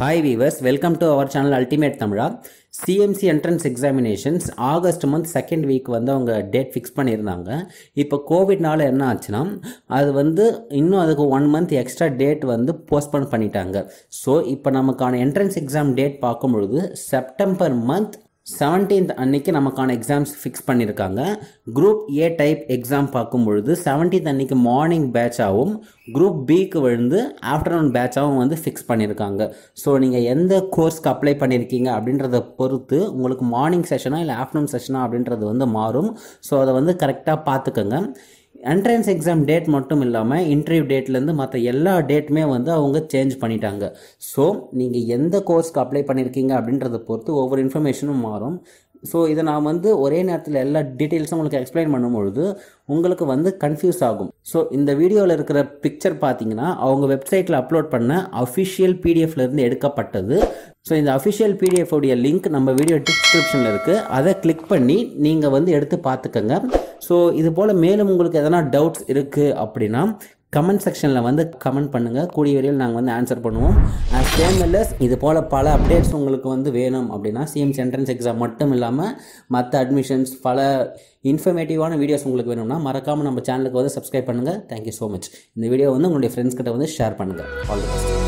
hi viewers welcome to our channel ultimate Tamizha CMC entrance examinations August month second week வந்து அவங்க date fix பண்ணியிருந்தாங்க இப்போ கோவிட்னால என்ன ஆச்சுன்னா அது வந்து இன்னும் அதுக்கு ஒன் மந்த் எக்ஸ்ட்ரா டேட் வந்து போஸ்ட்போன் பண்ணிட்டாங்க ஸோ இப்போ நமக்கான என்ட்ரன்ஸ் எக்ஸாம் டேட் பார்க்கும்பொழுது செப்டம்பர் மந்த் செவன்டீன்த் அன்னைக்கு நமக்கான எக்ஸாம்ஸ் ஃபிக்ஸ் பண்ணியிருக்காங்க குரூப் ஏ டைப் எக்ஸாம் பார்க்கும் பொழுது செவன்டீன்த் அன்னைக்கு மார்னிங் பேட்சாகவும் குரூப் பிக்கு வந்து ஆஃப்டர்நூன் பேட்சாகவும் வந்து ஃபிக்ஸ் பண்ணியிருக்காங்க ஸோ நீங்கள் எந்த கோர்ஸ்க்கு அப்ளை பண்ணியிருக்கீங்க அப்படின்றத பொறுத்து உங்களுக்கு மார்னிங் செஷனா இல்லை ஆஃப்டர்நூன் செஷனா அப்படின்றது வந்து மாறும் ஸோ அதை வந்து கரெக்டாக பார்த்துக்கோங்க என்ட்ரன்ஸ் எக்ஸாம் டேட் மட்டும் இல்லாமல் இன்டர்வியூ டேட்லேருந்து மற்ற எல்லா டேட்டுமே வந்து அவங்க சேஞ்ச் பண்ணிட்டாங்க ஸோ நீங்கள் எந்த கோர்ஸ்க்கு அப்ளை பண்ணியிருக்கீங்க அப்படின்றத பொறுத்து ஒவ்வொரு இன்ஃபர்மேஷனும் மாறும் ஸோ இதை நான் வந்து ஒரே நேரத்தில் எல்லா டீட்டெயில்ஸும் உங்களுக்கு எக்ஸ்பிளைன் பண்ணும்பொழுது உங்களுக்கு வந்து கன்ஃபியூஸ் ஆகும் ஸோ இந்த வீடியோவில் இருக்கிற பிக்சர் பார்த்தீங்கன்னா அவங்க வெப்சைட்டில் அப்லோட் பண்ண அஃபிஷியல் பிடிஎஃப்லேருந்து எடுக்கப்பட்டது ஸோ இந்த அஃபிஷியல் பிடிஎஃப் உடைய லிங்க் நம்ம வீடியோ டிஸ்கிரிப்ஷனில் இருக்குது அதை கிளிக் பண்ணி நீங்கள் வந்து எடுத்து பார்த்துக்கோங்க ஸோ இது போல் மேலும் உங்களுக்கு எதனா டவுட்ஸ் இருக்குது அப்படின்னா கமெண்ட் செக்ஷனில் வந்து கமெண்ட் பண்ணுங்கள் கூடிய வரையில் நாங்கள் வந்து ஆன்சர் பண்ணுவோம் சேமல்லஸ் இது போல் பல அப்டேட்ஸ் உங்களுக்கு வந்து வேணும் அப்படின்னா சிஎம்ஸ் என்ட்ரன்ஸ் எக்ஸாம் மட்டும் இல்லாமல் மற்ற அட்மிஷன்ஸ் பல இன்ஃபர்மேட்டிவான வீடியோஸ் உங்களுக்கு வேணும்னா மறக்காமல் நம்ம சேனலுக்கு வந்து சப்ஸ்கிரைப் பண்ணுங்கள் தேங்க்யூ ஸோ மச் இந்த வீடியோ வந்து உங்களுடைய ஃப்ரெண்ட்ஸ்கிட்ட வந்து ஷேர் பண்ணுங்கள் ஆல் தி பெஸ்ட்